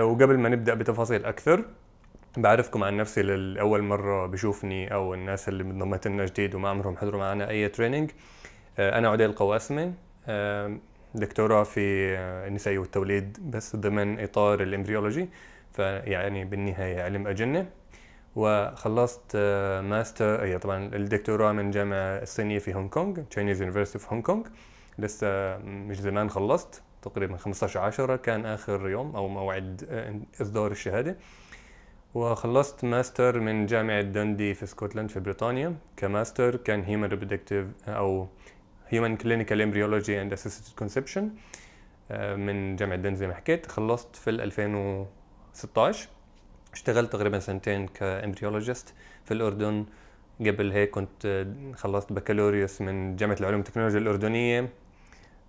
وقبل ما نبدا بتفاصيل اكثر بعرفكم عن نفسي لأول مرة بشوفني أو الناس اللي انضمت لنا جديد وما عمرهم حضروا معنا أي تريننج آه، أنا عديل القواسمي آه، دكتوراه في آه، النساء والتوليد بس ضمن إطار الإمبريولوجي فيعني بالنهاية علم أجنة وخلصت ماستر هي يعني طبعا الدكتوراه من جامعة الصينية في هونغ كونغ تشاينيز يونيفرستي في هونغ كونغ لسه مش زمان خلصت تقريبا 15 10 كان آخر يوم أو موعد آه، إصدار الشهادة وخلصت ماستر من جامعة دندي في اسكتلند في بريطانيا كماستر كان هيومن آه، ريبرودكتيف أو هيومن كلينيكال امبريولوجي اند اسيستد كونسبشن من جامعة دندي زي ما حكيت خلصت في 2016 اشتغلت تقريبا سنتين كامبريولوجيست في الأردن قبل هيك كنت آه، خلصت بكالوريوس من جامعة العلوم والتكنولوجيا الأردنية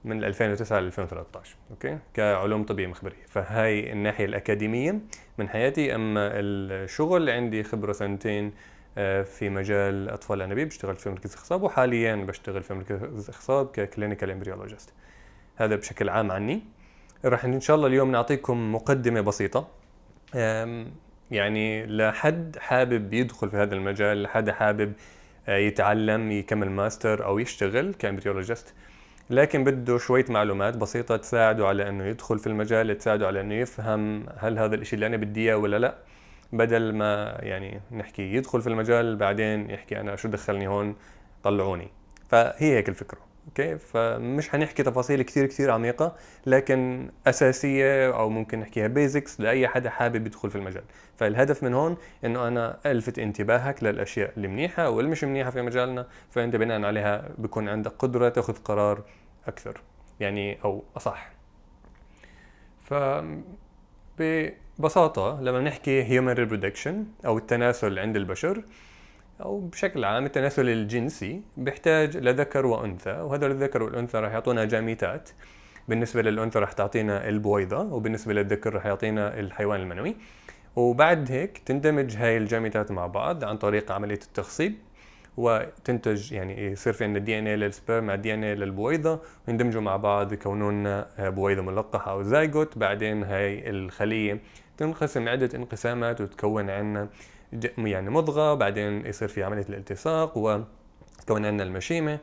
من 2009 ل 2013 اوكي كعلوم طبيه مخبريه فهاي الناحيه الاكاديميه من حياتي اما الشغل عندي خبره سنتين آه، في مجال اطفال انابيب اشتغلت في مركز اخصاب وحاليا بشتغل في مركز اخصاب ككلينيكال امبريولوجيست هذا بشكل عام عني راح ان شاء الله اليوم نعطيكم مقدمه بسيطه يعني لحد حابب يدخل في هذا المجال لحد حابب آه، يتعلم يكمل ماستر او يشتغل كامبريولوجيست لكن بده شوية معلومات بسيطة تساعده على انه يدخل في المجال تساعده على انه يفهم هل هذا الاشي اللي انا بدي اياه ولا لا بدل ما يعني نحكي يدخل في المجال بعدين يحكي انا شو دخلني هون طلعوني فهي هيك الفكره اوكي فمش حنحكي تفاصيل كثير كثير عميقه لكن اساسيه او ممكن نحكيها بيزكس لاي حدا حابب يدخل في المجال فالهدف من هون انه انا الفت انتباهك للاشياء المنيحه والمش منيحه في مجالنا فانت بناء عليها بكون عندك قدره تاخذ قرار اكثر يعني او اصح ف ببساطه لما نحكي هيومن ريبرودكشن او التناسل عند البشر او بشكل عام التناسل الجنسي بيحتاج لذكر وانثى وهذول الذكر والانثى راح يعطونا جاميتات بالنسبه للانثى راح تعطينا البويضه وبالنسبه للذكر راح يعطينا الحيوان المنوي وبعد هيك تندمج هاي الجاميتات مع بعض عن طريق عمليه التخصيب وتنتج يعني يصير في عندنا دي ان اي للسبرم مع دي ان اي للبويضه ويندمجوا مع بعض يكونوا لنا بويضه ملقحه او زايجوت بعدين هاي الخليه تنقسم عده انقسامات وتكون عنا يعني مضغه بعدين يصير في عمليه الالتصاق وتكون ان المشيمه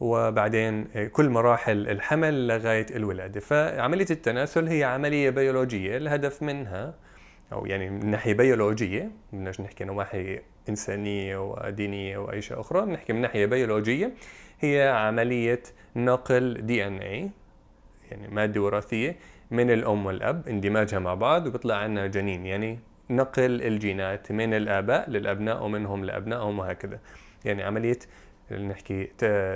وبعدين كل مراحل الحمل لغايه الولاده فعمليه التناسل هي عمليه بيولوجيه الهدف منها او يعني من ناحيه بيولوجيه بدناش نحكي نواحي انسانيه ودينيه واي شيء اخرى بنحكي من ناحيه بيولوجيه هي عمليه نقل دي ان اي يعني ماده وراثيه من الام والاب اندماجها مع بعض وبيطلع عنا جنين يعني نقل الجينات من الآباء للأبناء ومنهم لأبنائهم وهكذا يعني عملية نحكي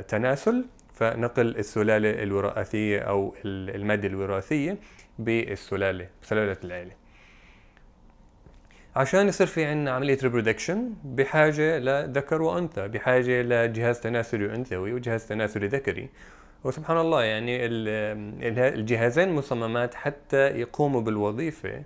تناسل فنقل السلالة الوراثية أو المادة الوراثية بالسلالة سلالة العيلة عشان يصير في عندنا عملية ريبرودكشن بحاجة لذكر وأنثى بحاجة لجهاز تناسلي أنثوي وجهاز تناسلي ذكري وسبحان الله يعني الجهازين مصممات حتى يقوموا بالوظيفة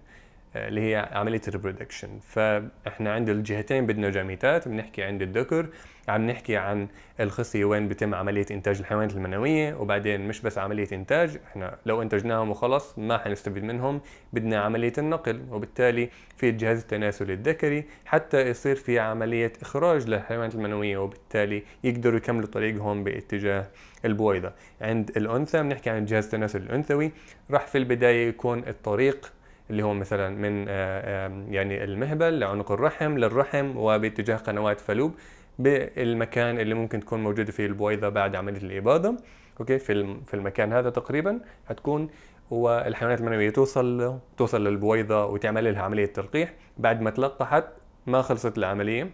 اللي هي عمليه الريبرودكشن فاحنا عند الجهتين بدنا جاميتات بنحكي عند الذكر عم نحكي عن الخصيه وين بتم عمليه انتاج الحيوانات المنويه وبعدين مش بس عمليه انتاج احنا لو انتجناهم وخلص ما حنستفيد منهم بدنا عمليه النقل وبالتالي في الجهاز التناسلي الذكري حتى يصير في عمليه اخراج للحيوانات المنويه وبالتالي يقدروا يكملوا طريقهم باتجاه البويضه عند الانثى بنحكي عن الجهاز التناسلي الانثوي راح في البدايه يكون الطريق اللي هو مثلا من آه، يعني المهبل لعنق الرحم للرحم وباتجاه قنوات فالوب بالمكان اللي ممكن تكون موجودة فيه البويضة بعد عملية الإباضة أوكي في في المكان هذا تقريبا هتكون والحيوانات المنوية توصل توصل للبويضة وتعمل لها عملية تلقيح بعد ما تلقحت ما خلصت العملية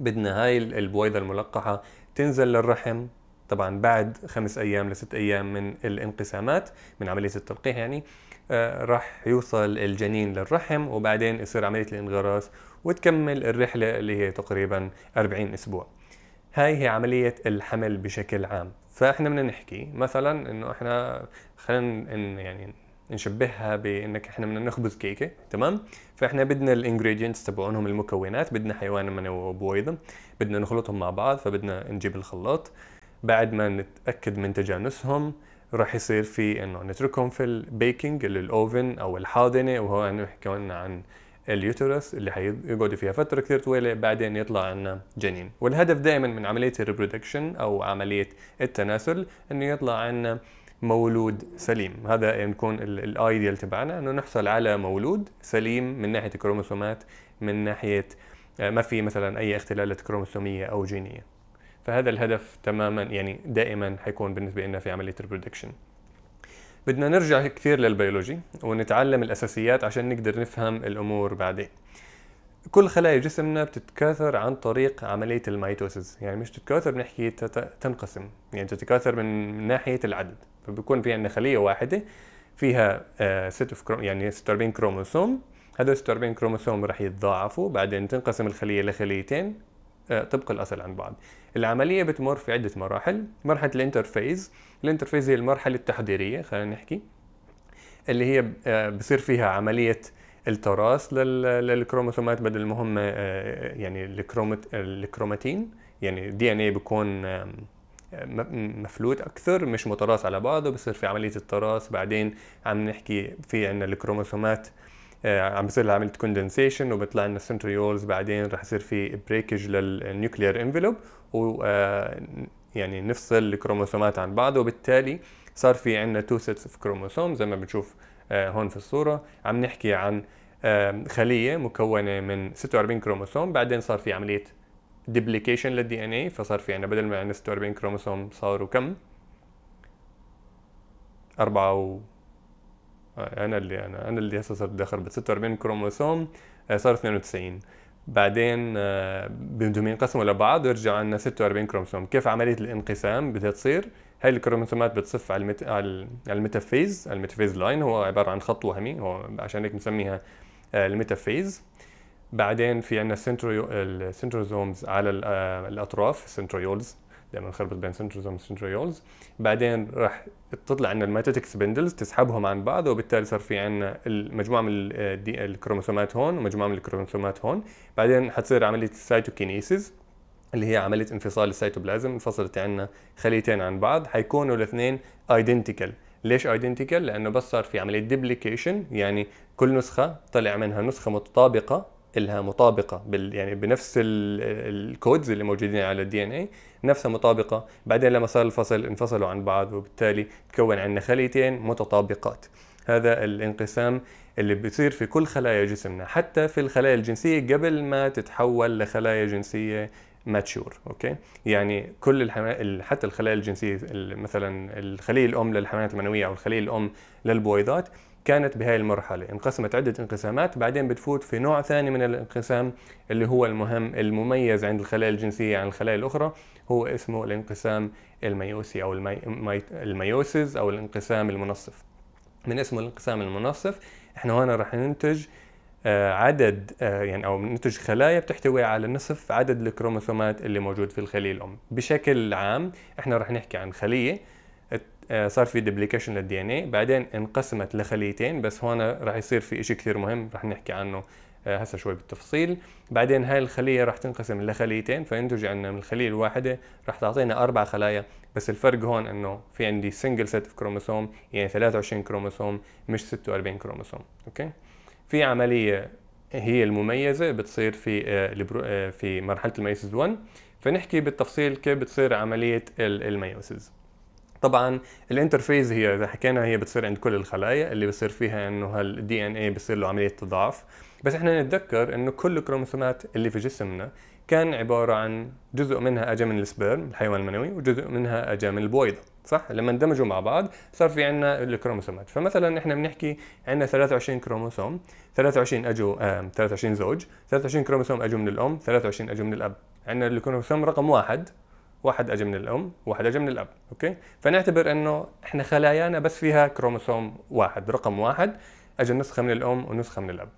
بدنا هاي البويضة الملقحة تنزل للرحم طبعا بعد خمس أيام لست أيام من الانقسامات من عملية التلقيح يعني آه، راح يوصل الجنين للرحم وبعدين يصير عملية الانغراس وتكمل الرحلة اللي هي تقريبا 40 أسبوع هاي هي عملية الحمل بشكل عام فاحنا بدنا نحكي مثلا انه احنا خلينا يعني نشبهها بانك احنا بدنا نخبز كيكه تمام فاحنا بدنا الانجريدينتس تبعونهم المكونات بدنا حيوان منوي وبويضه بدنا نخلطهم مع بعض فبدنا نجيب الخلاط بعد ما نتاكد من تجانسهم راح يصير في انه نتركهم في البيكنج اللي الاوفن او الحاضنه وهو نحكي عن اليوترس اللي حيقعدوا فيها فتره كثير طويله بعدين يطلع عنا جنين والهدف دائما من عمليه الريبرودكشن او عمليه التناسل انه يطلع عنا مولود سليم هذا يكون الايديال تبعنا انه نحصل على مولود سليم من ناحيه الكروموسومات من ناحيه آه، ما في مثلا اي اختلالات كروموسوميه او جينيه فهذا الهدف تماما يعني دائما حيكون بالنسبه لنا في عمليه البريدكشن بدنا نرجع كثير للبيولوجي ونتعلم الاساسيات عشان نقدر نفهم الامور بعدين كل خلايا جسمنا بتتكاثر عن طريق عملية الميتوسيس يعني مش تتكاثر بنحكي تنقسم يعني تتكاثر من ناحية العدد فبكون في عندنا خلية واحدة فيها آه، ست اوف كروم يعني 46 كروموسوم هدول 46 كروموسوم راح يتضاعفوا بعدين تنقسم الخلية لخليتين آه، طبق الأصل عن بعض العملية بتمر في عدة مراحل مرحلة الانترفيز الانترفيز هي المرحلة التحضيرية خلينا نحكي اللي هي آه، بصير فيها عملية التراث للكروموسومات بدل ما هم آه، يعني الكرومت الكروماتين يعني الدي ان اي بيكون مفلوت اكثر مش متراث على بعضه بصير في عمليه التراث بعدين عم نحكي في عندنا الكروموسومات آه، عم بصير لها عمليه كوندنسيشن وبيطلع لنا سنتريولز بعدين رح يصير في بريكج للنيوكلير انفلوب و آه، يعني نفصل الكروموسومات عن بعض وبالتالي صار في عندنا تو سيتس اوف كروموسوم زي ما بنشوف آه، هون في الصوره عم نحكي عن آه، خليه مكونه من 46 كروموسوم بعدين صار في عمليه ديبليكيشن للدي ان اي فصار في عندنا بدل ما عندنا 46 كروموسوم صاروا كم؟ أربعة و انا اللي انا انا اللي هسه صرت داخل اخربط 46 كروموسوم صار 92 بعدين آه، بدهم ينقسموا لبعض ويرجع عندنا 46 كروموسوم كيف عمليه الانقسام بدها تصير هاي الكروموسومات بتصف على المت... على الميتافيز الميتافيز لاين هو عباره عن خط وهمي هو عشان هيك بنسميها آه، الميتافيز بعدين في عندنا السنترو السنتروزومز على آه، الاطراف السنتريولز دائما نخربط بين سنترز وسنتريولز بعدين راح تطلع عندنا الميتاتيك سبندلز تسحبهم عن بعض وبالتالي صار في عندنا مجموعه من آه، الكروموسومات هون ومجموعه من الكروموسومات هون بعدين حتصير عمليه السيتوكينيسيس اللي هي عمليه انفصال السيتوبلازم انفصلت عندنا خليتين عن بعض حيكونوا الاثنين ايدنتيكال ليش ايدنتيكال لانه بس صار في عمليه ديبليكيشن يعني كل نسخه طلع منها نسخه متطابقه لها مطابقه بال يعني بنفس الكودز اللي موجودين على الدي ان اي نفسها مطابقه بعدين لما صار الفصل انفصلوا عن بعض وبالتالي تكون عندنا خليتين متطابقات هذا الانقسام اللي بيصير في كل خلايا جسمنا حتى في الخلايا الجنسيه قبل ما تتحول لخلايا جنسيه ماتشور اوكي يعني كل الحما... حتى الخلايا الجنسيه مثلا الخليه الام للحيوانات المنويه او الخليه الام للبويضات كانت بهاي المرحلة انقسمت عدة انقسامات بعدين بتفوت في نوع ثاني من الانقسام اللي هو المهم المميز عند الخلايا الجنسية عن الخلايا الأخرى هو اسمه الانقسام الميوسي أو المي... الميوسيز أو الانقسام المنصف من اسمه الانقسام المنصف احنا هنا رح ننتج آه، عدد آه، يعني او ننتج خلايا بتحتوي على نصف عدد الكروموسومات اللي موجود في الخليه الام بشكل عام احنا رح نحكي عن خليه آه، صار في دبليكيشن للدي ان اي بعدين انقسمت لخليتين بس هون راح يصير في شيء كثير مهم راح نحكي عنه آه، هسه شوي بالتفصيل بعدين هاي الخليه راح تنقسم لخليتين فينتج عندنا من الخليه الواحده راح تعطينا اربع خلايا بس الفرق هون انه في عندي سنجل سيت اوف كروموسوم يعني 23 كروموسوم مش 46 كروموسوم اوكي في عمليه هي المميزه بتصير في آه، في مرحله الميوسيس 1 فنحكي بالتفصيل كيف بتصير عمليه الميوسيس طبعا الانترفيز هي اذا حكينا هي بتصير عند كل الخلايا اللي بصير فيها انه هالدي ان اي بصير له عمليه تضاعف بس احنا نتذكر انه كل الكروموسومات اللي في جسمنا كان عباره عن جزء منها اجى من السبرم الحيوان المنوي وجزء منها اجى من البويضه صح لما اندمجوا مع بعض صار في عندنا الكروموسومات فمثلا احنا بنحكي عندنا 23 كروموسوم 23 اجوا آه 23 زوج 23 كروموسوم اجوا من الام 23 اجوا من الاب عندنا الكروموسوم رقم واحد واحد اجى من الام واحد اجى من الاب اوكي فنعتبر انه احنا خلايانا بس فيها كروموسوم واحد رقم واحد اجى نسخه من الام ونسخه من الاب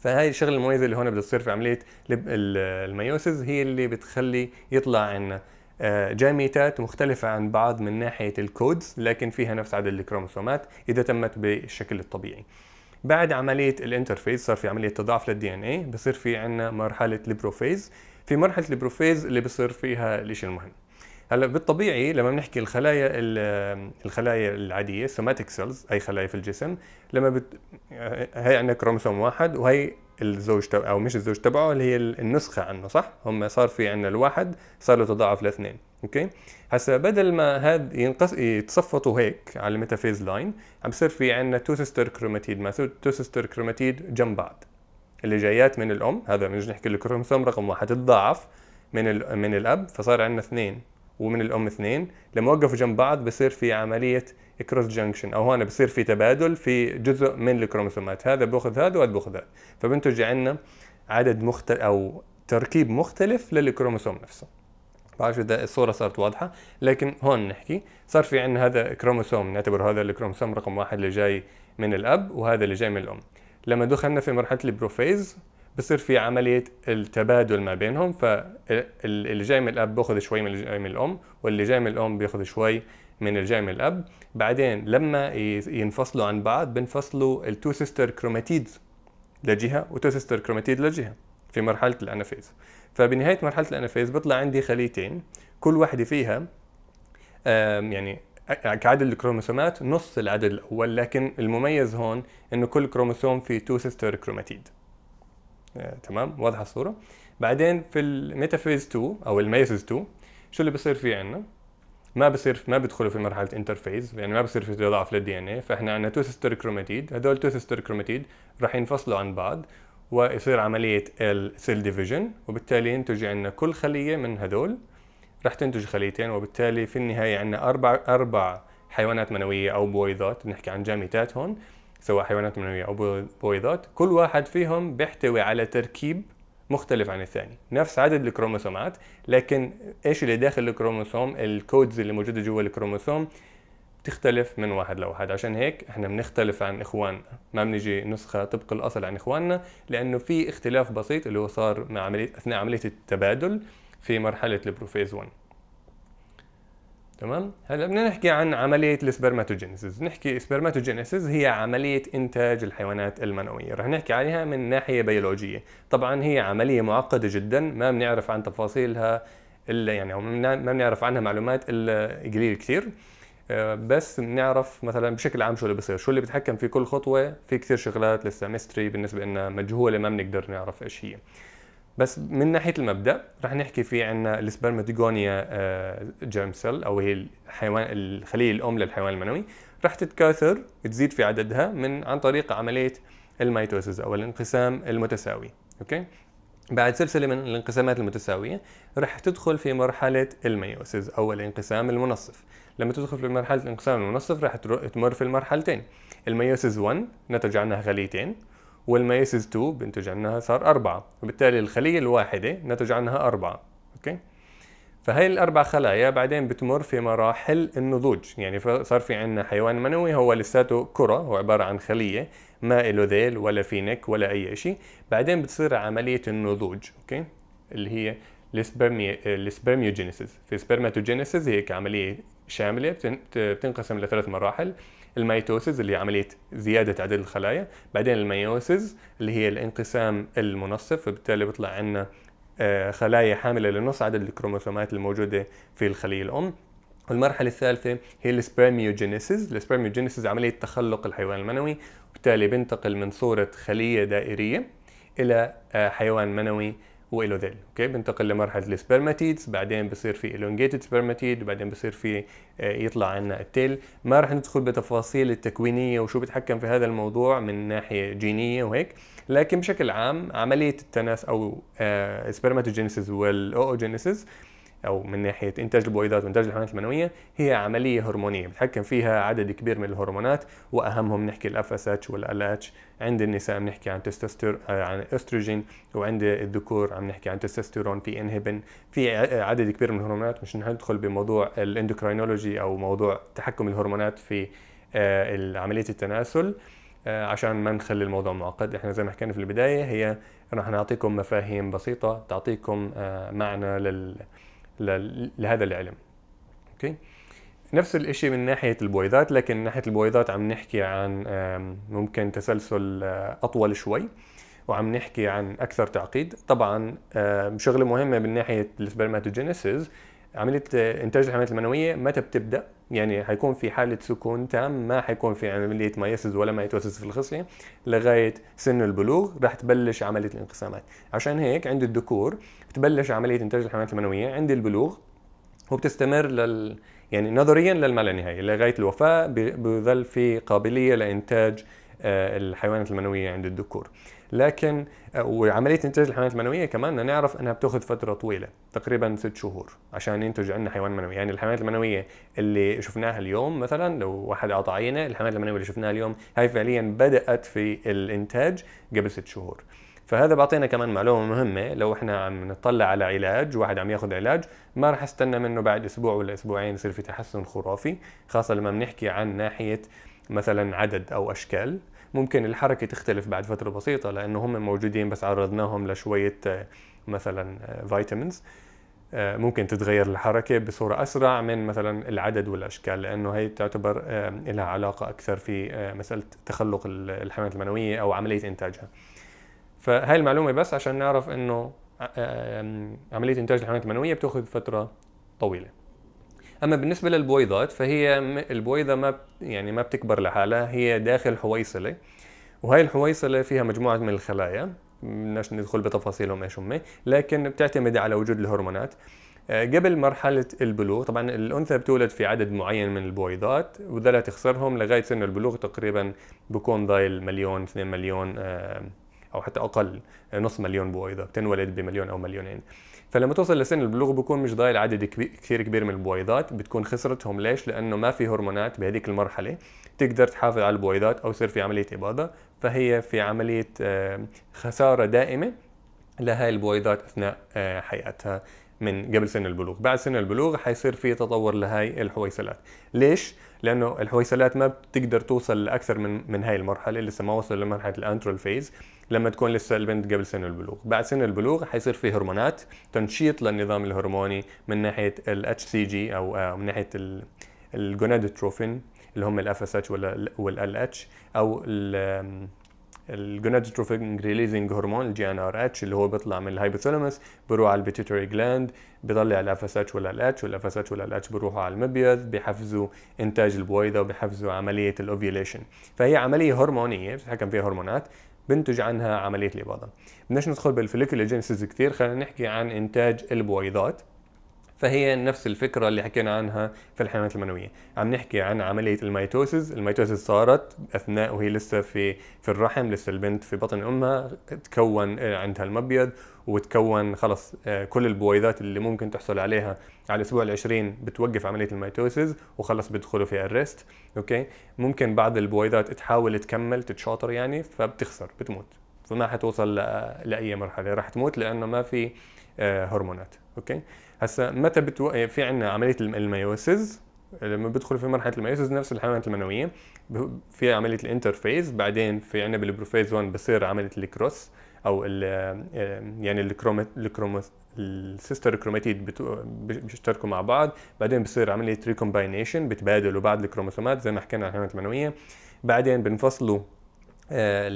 فهي الشغله المميزه اللي هون بتصير في عمليه الميوسز هي اللي بتخلي يطلع عندنا آه، جاميتات مختلفة عن بعض من ناحية الكودز لكن فيها نفس عدد الكروموسومات إذا تمت بالشكل الطبيعي. بعد عملية الانترفيز صار في عملية تضاعف للدي ان اي بصير في عندنا مرحلة البروفيز في مرحله البروفيز اللي بصير فيها الشيء المهم هلا بالطبيعي لما بنحكي الخلايا الخلايا العاديه سوماتيك سيلز اي خلايا في الجسم لما بت... هي عندنا كروموسوم واحد وهي الزوج تب... او مش الزوج تبعه اللي هي النسخه عنه صح هم صار في عندنا الواحد صار له تضاعف لاثنين اوكي هسا بدل ما هاد ينقص يتصفطوا هيك على الميتافيز لاين عم بصير في عندنا تو سيستر كروماتيد ما تو سيستر كروماتيد جنب بعض اللي جايات من الام هذا بنجي نحكي الكروموسوم رقم واحد تضاعف من من الاب فصار عندنا اثنين ومن الام اثنين لما وقفوا جنب بعض بصير في عمليه كروس جنكشن او هون بصير في تبادل في جزء من الكروموسومات هذا بياخذ هذا وهذا بياخذ هذا فبنتج عندنا عدد مختلف او تركيب مختلف للكروموسوم نفسه بعرف اذا الصوره صارت واضحه لكن هون نحكي صار في عندنا هذا كروموسوم نعتبر هذا الكروموسوم رقم واحد اللي جاي من الاب وهذا اللي جاي من الام لما دخلنا في مرحله البروفيز بصير في عمليه التبادل ما بينهم فاللي جاي من الاب بياخذ شوي من اللي جاي من الام واللي جاي من الام بياخذ شوي من اللي جاي من الاب بعدين لما ينفصلوا عن بعض بنفصلوا التو سيستر كروماتيدز لجهه وتو سيستر كروماتيد لجهه في مرحله الانافيز فبنهايه مرحله الانافيز بيطلع عندي خليتين كل واحده فيها يعني كعدد الكروموسومات نص العدد الاول لكن المميز هون انه كل كروموسوم فيه تو سيستر كروماتيد تمام واضحه الصوره بعدين في الميتافيز 2 او الميسز 2 شو اللي بصير فيه عندنا ما بصير ما بيدخلوا في مرحله انترفيز يعني ما بصير في تضاعف للدي ان اي فاحنا عندنا تو سيستر كروماتيد هذول تو سيستر كروماتيد راح ينفصلوا عن بعض ويصير عمليه السيل ديفيجن وبالتالي ينتج عندنا كل خليه من هذول رح تنتج خليتين وبالتالي في النهايه عندنا اربع اربع حيوانات منويه او بويضات بنحكي عن جاميتات هون سواء حيوانات منويه او بويضات كل واحد فيهم بيحتوي على تركيب مختلف عن الثاني نفس عدد الكروموسومات لكن ايش اللي داخل الكروموسوم الكودز اللي موجوده جوا الكروموسوم بتختلف من واحد لواحد عشان هيك احنا بنختلف عن اخواننا ما بنجي نسخه طبق الاصل عن اخواننا لانه في اختلاف بسيط اللي هو صار مع عمليه اثناء عمليه التبادل في مرحله البروفيز 1 تمام هلا بدنا نحكي عن عمليه السبرماتوجينيسيس نحكي سبرماتوجينيسيس هي عمليه انتاج الحيوانات المنويه رح نحكي عليها من ناحيه بيولوجيه طبعا هي عمليه معقده جدا ما بنعرف عن تفاصيلها الا يعني ما بنعرف عنها معلومات الا قليل كثير آه، بس بنعرف مثلا بشكل عام شو اللي بصير شو اللي بيتحكم في كل خطوه في كثير شغلات لسه ميستري بالنسبه لنا مجهوله ما بنقدر نعرف ايش هي بس من ناحيه المبدا رح نحكي في عندنا السبرماتيجونيا جيرم آه، سيل او هي الحيوان الخليه الام للحيوان المنوي رح تتكاثر تزيد في عددها من عن طريق عمليه الميتوسيس او الانقسام المتساوي اوكي بعد سلسله من الانقسامات المتساويه رح تدخل في مرحله الميوسيس او الانقسام المنصف لما تدخل في مرحله الانقسام المنصف رح تمر في المرحلتين الميوسيس 1 نتج عنها خليتين والميسز 2 بنتج عنها صار 4 وبالتالي الخلية الواحدة نتج عنها 4 اوكي فهي الأربع خلايا بعدين بتمر في مراحل النضوج يعني صار في عندنا حيوان منوي هو لساته كرة هو عبارة عن خلية ما له ذيل ولا في نك ولا أي شيء بعدين بتصير عملية النضوج أوكي اللي هي السبرميوجينيسيس في سبرماتوجينيسيس هيك عملية شاملة بتنقسم لثلاث مراحل الميتوسز اللي هي عمليه زياده عدد الخلايا بعدين الميوسز اللي هي الانقسام المنصف فبالتالي بيطلع عندنا آه، خلايا حامله لنص عدد الكروموسومات الموجوده في الخليه الام والمرحلة الثالثة هي السبرميوجينيسيس، السبرميوجينيسيس عملية تخلق الحيوان المنوي، وبالتالي بنتقل من صورة خلية دائرية إلى آه، حيوان منوي وإله ذيل اوكي بنتقل لمرحله السبرماتيدز بعدين بصير في الونجيتد سبرماتيد وبعدين بصير في آه، يطلع عنا التيل ما راح ندخل بتفاصيل التكوينيه وشو بتحكم في هذا الموضوع من ناحيه جينيه وهيك لكن بشكل عام عمليه التناس او سبرماتوجينيسيس آه، والاوجينيسيس او من ناحيه انتاج البويضات وانتاج الحيوانات المنويه هي عمليه هرمونيه بتحكم فيها عدد كبير من الهرمونات واهمهم نحكي الاف اس اتش والال اتش عند النساء بنحكي عن تستوستر آه، عن استروجين وعند الذكور عم نحكي عن تستوستيرون في انهبن في عدد كبير من الهرمونات مش ندخل بموضوع الاندوكراينولوجي او موضوع تحكم الهرمونات في آه، عمليه التناسل آه، عشان ما نخلي الموضوع معقد احنا زي ما حكينا في البدايه هي رح نعطيكم مفاهيم بسيطه تعطيكم معنى لل لهذا العلم اوكي نفس الشيء من ناحيه البويضات لكن من ناحيه البويضات عم نحكي عن ممكن تسلسل آه، اطول شوي وعم نحكي عن اكثر تعقيد طبعا شغله مهمه من ناحيه السبرماتوجينيسيس عمليه آه، انتاج الحملات المنويه متى بتبدا يعني حيكون في حاله سكون تام ما حيكون في عمليه مايسز ولا مايتوسس في الخصيه لغايه سن البلوغ راح تبلش عمليه الانقسامات عشان هيك عند الذكور بتبلش عمليه انتاج الحملات المنويه عند البلوغ وبتستمر لل يعني نظريا للما لا نهايه لغايه الوفاه بظل في قابليه لانتاج آه، الحيوانات المنويه عند الذكور لكن آه، وعمليه انتاج الحيوانات المنويه كمان نعرف انها بتاخذ فتره طويله تقريبا ست شهور عشان ينتج عندنا حيوان منوي يعني الحيوانات المنويه اللي شفناها اليوم مثلا لو واحد اعطى عينه الحيوانات المنويه اللي شفناها اليوم هاي فعليا بدات في الانتاج قبل ست شهور فهذا بعطينا كمان معلومه مهمه لو احنا عم نطلع على علاج واحد عم ياخذ علاج ما راح استنى منه بعد اسبوع ولا اسبوعين يصير في تحسن خرافي خاصه لما بنحكي عن ناحيه مثلا عدد او اشكال ممكن الحركه تختلف بعد فتره بسيطه لانه هم موجودين بس عرضناهم لشويه آه، مثلا فيتامينز آه، آه، ممكن تتغير الحركة بصورة أسرع من مثلا العدد والأشكال لأنه هي تعتبر لها علاقة أكثر في مسألة تخلق الحملات المنوية أو عملية إنتاجها فهاي المعلومة بس عشان نعرف أنه عملية إنتاج الحملات المنوية بتأخذ فترة طويلة اما بالنسبه للبويضات فهي البويضه ما يعني ما بتكبر لحالها هي داخل حويصله وهي الحويصله فيها مجموعه من الخلايا بدناش ندخل بتفاصيلهم ايش هم لكن بتعتمد على وجود الهرمونات آه، قبل مرحلة البلوغ طبعا الأنثى بتولد في عدد معين من البويضات وذلا تخسرهم لغاية سن البلوغ تقريبا بكون ضايل مليون اثنين مليون آه، أو حتى أقل نص مليون بويضة بتنولد بمليون أو مليونين فلما توصل لسن البلوغ بكون مش ضايل عدد كثير كبير من البويضات بتكون خسرتهم ليش لانه ما في هرمونات بهذيك المرحله تقدر تحافظ على البويضات او يصير في عمليه اباضه فهي في عمليه خساره دائمه لهاي البويضات اثناء آه، حياتها من قبل سن البلوغ بعد سن البلوغ حيصير في تطور لهاي الحويسلات ليش لانه الحويسلات ما بتقدر توصل لاكثر من من هاي المرحله لسه ما وصل لمرحله الانترال فيز لما تكون لسه البنت قبل سن البلوغ بعد سن البلوغ حيصير في هرمونات تنشيط للنظام الهرموني من ناحيه الاتش سي جي او آه، من ناحيه الجونادوتروفين اللي هم الاف اس اتش ولا والال اتش او الجونادوتروفين ريليزنج هرمون الجي ان ار اتش اللي هو بيطلع من الهايبوثالاموس بيروح على البيتيتوري جلاند بيطلع اتش ولا الاتش اتش ولا الاتش بيروحوا على المبيض بيحفزوا انتاج البويضه وبيحفزوا عمليه الاوفيوليشن فهي عمليه هرمونيه بتتحكم فيها هرمونات بنتج عنها عمليه الاباضه بدناش ندخل بالفوليكولا كثير خلينا نحكي عن انتاج البويضات فهي نفس الفكره اللي حكينا عنها في الحيوانات المنويه عم نحكي عن عمليه الميتوسيس الميتوسيس صارت اثناء وهي لسه في في الرحم لسه البنت في بطن امها تكون آه، عندها المبيض وتكون خلص آه، كل البويضات اللي ممكن تحصل عليها على الاسبوع ال20 بتوقف عمليه الميتوسيس وخلص بيدخلوا في الريست اوكي ممكن بعض البويضات تحاول تكمل تتشاطر يعني فبتخسر بتموت فما حتوصل لاي مرحله راح تموت لانه ما في آه، هرمونات اوكي هسا متى بتوقف يعني في عندنا عمليه الميوسز لما بدخل في مرحله الميوسز نفس الحيوانات المنويه في عمليه الانترفيز بعدين في عندنا بالبروفيز 1 بصير عمليه الكروس او الـ آه، يعني الكرومات الكروموس السيستر كروماتيد بيشتركوا مع بعض بعدين بصير عمليه ريكومباينيشن بتبادلوا بعض الكروموسومات زي ما حكينا عن الحيوانات المنويه بعدين بنفصلوا آه،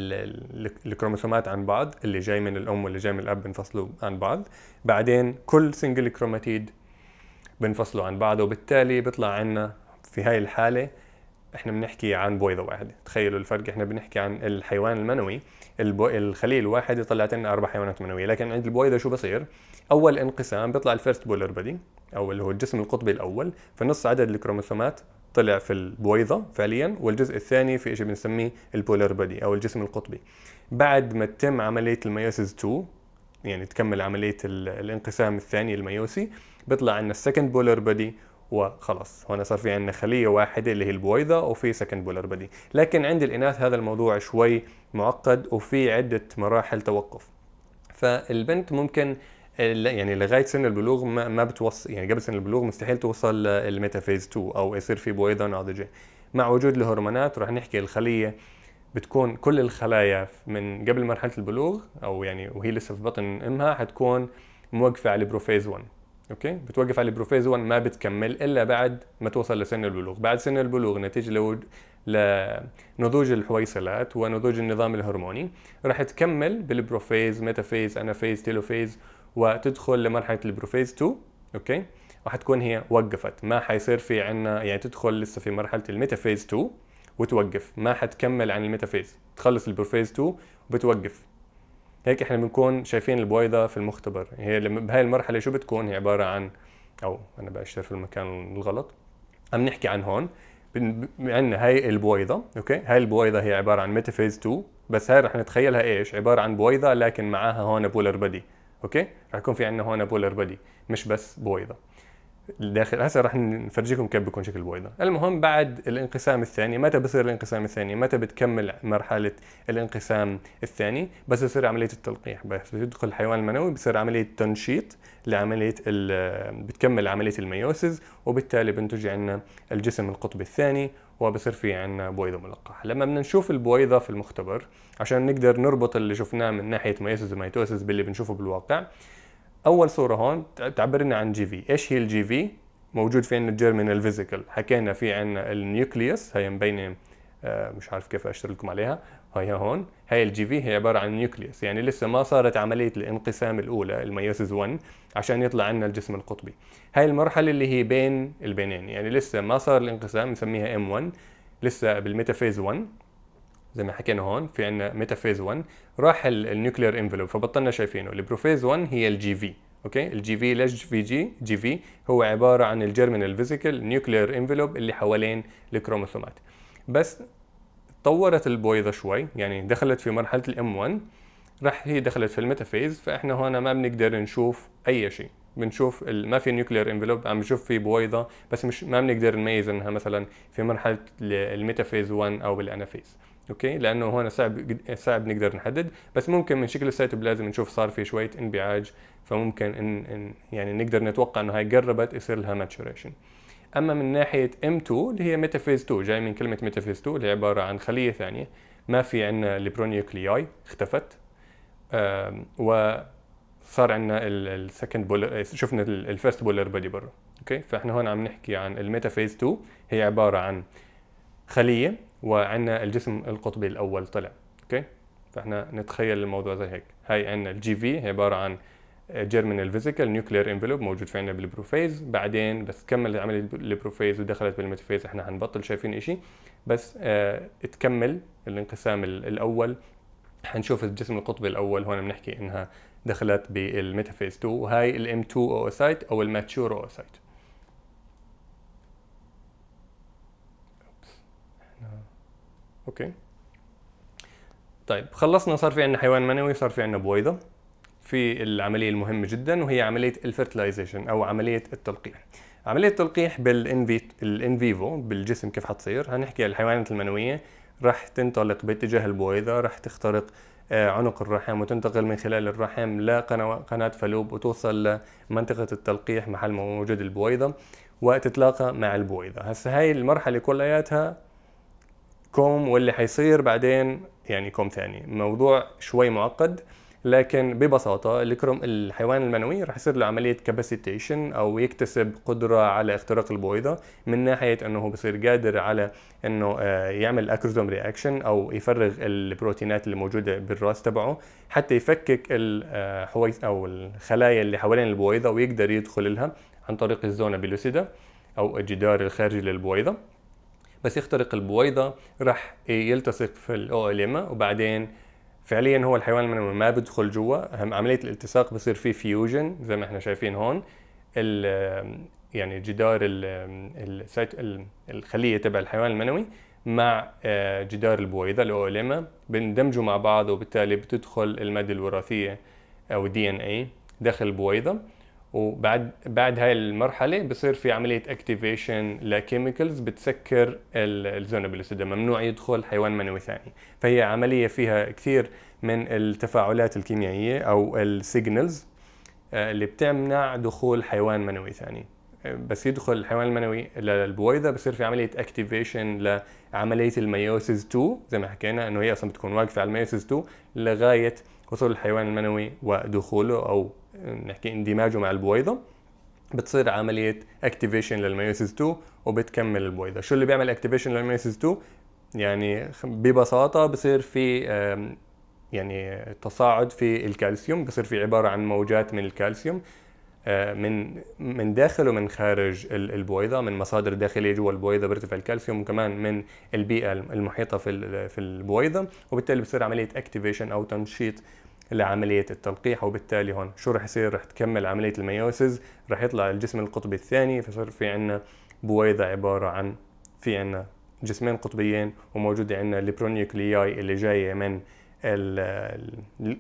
الكروموسومات عن بعض اللي جاي من الام واللي جاي من الاب بنفصلوا عن بعض بعدين كل سنجل كروماتيد بنفصلوا عن بعض وبالتالي بيطلع عنا في هاي الحاله احنا بنحكي عن بويضه واحده تخيلوا الفرق احنا بنحكي عن الحيوان المنوي البو... الواحده طلعت لنا اربع حيوانات منويه لكن عند البويضه شو بصير اول انقسام بيطلع الفيرست بولر بدي او اللي هو الجسم القطبي الاول فنص عدد الكروموسومات طلع في البويضة فعليا والجزء الثاني في شيء بنسميه البولار بادي أو الجسم القطبي بعد ما تتم عملية الميوسيس 2 يعني تكمل عملية الانقسام الثاني الميوسي بيطلع عندنا السكند بولر بادي وخلاص هنا صار في عندنا خلية واحدة اللي هي البويضة وفي سكند بولر بدي لكن عند الإناث هذا الموضوع شوي معقد وفي عدة مراحل توقف فالبنت ممكن يعني لغايه سن البلوغ ما, ما بتوصل يعني قبل سن البلوغ مستحيل توصل الميتافيز 2 او يصير في بويضه ناضجه مع وجود الهرمونات رح نحكي الخليه بتكون كل الخلايا من قبل مرحله البلوغ او يعني وهي لسه في بطن امها حتكون موقفه على البروفيز 1 اوكي بتوقف على البروفيز 1 ما بتكمل الا بعد ما توصل لسن البلوغ بعد سن البلوغ نتيجه لو لنضوج الحويصلات ونضوج النظام الهرموني راح تكمل بالبروفيز ميتافيز انافيز تيلوفيز وتدخل لمرحله البروفيز 2 اوكي وحتكون هي وقفت ما حيصير في عندنا يعني تدخل لسه في مرحله الميتافيز 2 وتوقف ما حتكمل عن الميتافيز تخلص البروفيز 2 وبتوقف هيك احنا بنكون شايفين البويضه في المختبر هي بهاي المرحله شو بتكون هي عباره عن او انا بأشر في المكان الغلط عم نحكي عن هون عندنا هاي البويضه اوكي هاي البويضه هي عباره عن ميتافيز 2 بس هاي رح نتخيلها ايش عباره عن بويضه لكن معاها هون بولر بدي اوكي راح يكون في عندنا هون بولر بدي مش بس بويضه داخل هسه راح نفرجيكم كيف بيكون شكل البويضه المهم بعد الانقسام الثاني متى بصير الانقسام الثاني متى بتكمل مرحله الانقسام الثاني بس يصير عمليه التلقيح بس بيدخل الحيوان المنوي بصير عمليه تنشيط لعمليه بتكمل عمليه الميوسز وبالتالي بنتج عندنا الجسم القطبي الثاني وبصير في عندنا بويضه ملقحه لما بدنا نشوف البويضه في المختبر عشان نقدر نربط اللي شفناه من ناحيه مياسيس وميتوسيس باللي بنشوفه بالواقع اول صوره هون تعبر لنا عن جي في ايش هي الجي في موجود في عندنا الجيرمينال فيزيكال حكينا في عندنا النيوكليوس هي مبينه آه، مش عارف كيف اشرح لكم عليها هي هون هاي الجي في هي عباره عن نيوكليوس يعني لسه ما صارت عمليه الانقسام الاولى الميوسيس 1 عشان يطلع عنا الجسم القطبي هاي المرحله اللي هي بين البينين يعني لسه ما صار الانقسام نسميها ام 1 لسه بالميتافيز 1 زي ما حكينا هون في عندنا ميتافيز 1 راح النيوكلير انفلوب فبطلنا شايفينه البروفيز 1 هي الجي في اوكي الجي في ليش في جي جي في هو عباره عن الجيرمينال فيزيكال نيوكليير انفلوب اللي حوالين الكروموسومات بس طورت البويضه شوي يعني دخلت في مرحله الام 1 راح هي دخلت في الميتافيز فاحنا هنا ما بنقدر نشوف اي شيء بنشوف ما في نيوكلير انفلوب عم نشوف في بويضه بس مش ما بنقدر نميز انها مثلا في مرحله الميتافيز 1 او الانافيز اوكي لانه هون صعب صعب نقدر نحدد بس ممكن من شكل السيتوبلازم نشوف صار في شويه انبعاج فممكن إن يعني نقدر نتوقع انه هاي قربت يصير لها ماتشوريشن اما من ناحيه ام 2 اللي هي ميتافيز 2 جاي من كلمه ميتافيز 2 اللي عباره عن خليه ثانيه ما في عندنا البرونيوكلياي اختفت وصار عندنا السكند بولر شفنا الفيرست بولر بدي برا اوكي فاحنا هون عم نحكي عن الميتافيز 2 هي عباره عن خليه وعندنا الجسم القطبي الاول طلع اوكي فاحنا نتخيل الموضوع زي هيك هاي عندنا الجي في هي عباره عن جيرمينال فيزيكال نيوكلير انفلوب موجود في عندنا بالبروفيز بعدين بس كملت عمليه البروفيز ودخلت بالميتافيز احنا حنبطل شايفين شيء بس اه تكمل الانقسام الاول حنشوف الجسم القطبي الاول هون بنحكي انها دخلت بالميتافيز 2 وهي الام 2 اوسايت او الماتشور اوسايت اوكي طيب خلصنا صار في عندنا حيوان منوي صار في عندنا بويضه في العمليه المهمه جدا وهي عمليه الفيرتلايزيشن او عمليه التلقيح عمليه التلقيح بالان فيفو بالجسم كيف حتصير هنحكي الحيوانات المنويه راح تنطلق باتجاه البويضه راح تخترق آه، عنق الرحم وتنتقل من خلال الرحم لقناة فالوب وتوصل لمنطقة التلقيح محل ما موجود البويضة وتتلاقى مع البويضة هسا هاي المرحلة كلياتها كوم واللي حيصير بعدين يعني كوم ثاني موضوع شوي معقد لكن ببساطه الكروم الحيوان المنوي رح يصير له عمليه كاباسيتيشن او يكتسب قدره على اختراق البويضه من ناحيه انه هو بصير قادر على انه آه، يعمل اكروزوم رياكشن او يفرغ البروتينات اللي موجوده بالراس تبعه حتى يفكك الحويس آه، او الخلايا اللي حوالين البويضه ويقدر يدخل لها عن طريق الزونا بلوسيدا او الجدار الخارجي للبويضه بس يخترق البويضه رح يلتصق في الأوليما وبعدين فعليا هو الحيوان المنوي ما بدخل جوا عمليه الالتصاق بصير في فيوجن زي ما احنا شايفين هون ال يعني جدار الـ الخليه تبع الحيوان المنوي مع آه، جدار البويضه الاوليما بندمجوا مع بعض وبالتالي بتدخل الماده الوراثيه او دي ان اي داخل البويضه وبعد بعد هاي المرحله بصير في عمليه اكتيفيشن لكيميكلز بتسكر الزونوبلس ده ممنوع يدخل حيوان منوي ثاني فهي عمليه فيها كثير من التفاعلات الكيميائيه او السيجنالز آه، اللي بتمنع دخول حيوان منوي ثاني آه، بس يدخل الحيوان المنوي للبويضه بصير في عمليه اكتيفيشن لعمليه الميوسيز 2 زي ما حكينا انه هي اصلا بتكون واقفه على الميوسيز 2 لغايه وصول الحيوان المنوي ودخوله او نحكي اندماجه مع البويضه بتصير عمليه اكتيفيشن للميوسيس 2 وبتكمل البويضه شو اللي بيعمل اكتيفيشن للميوسيس 2 يعني ببساطه بصير في يعني تصاعد في الكالسيوم بصير في عباره عن موجات من الكالسيوم آه، من من داخل ومن خارج البويضه من مصادر داخليه جوا البويضه بيرتفع الكالسيوم وكمان من البيئه المحيطه في في البويضه وبالتالي بصير عمليه اكتيفيشن او تنشيط لعملية التلقيح وبالتالي هون شو رح يصير رح تكمل عملية الميوسز رح يطلع الجسم القطبي الثاني فصار في عنا بويضة عبارة عن في عنا جسمين قطبيين وموجودة عندنا البرونيوكلياي اللي جايه من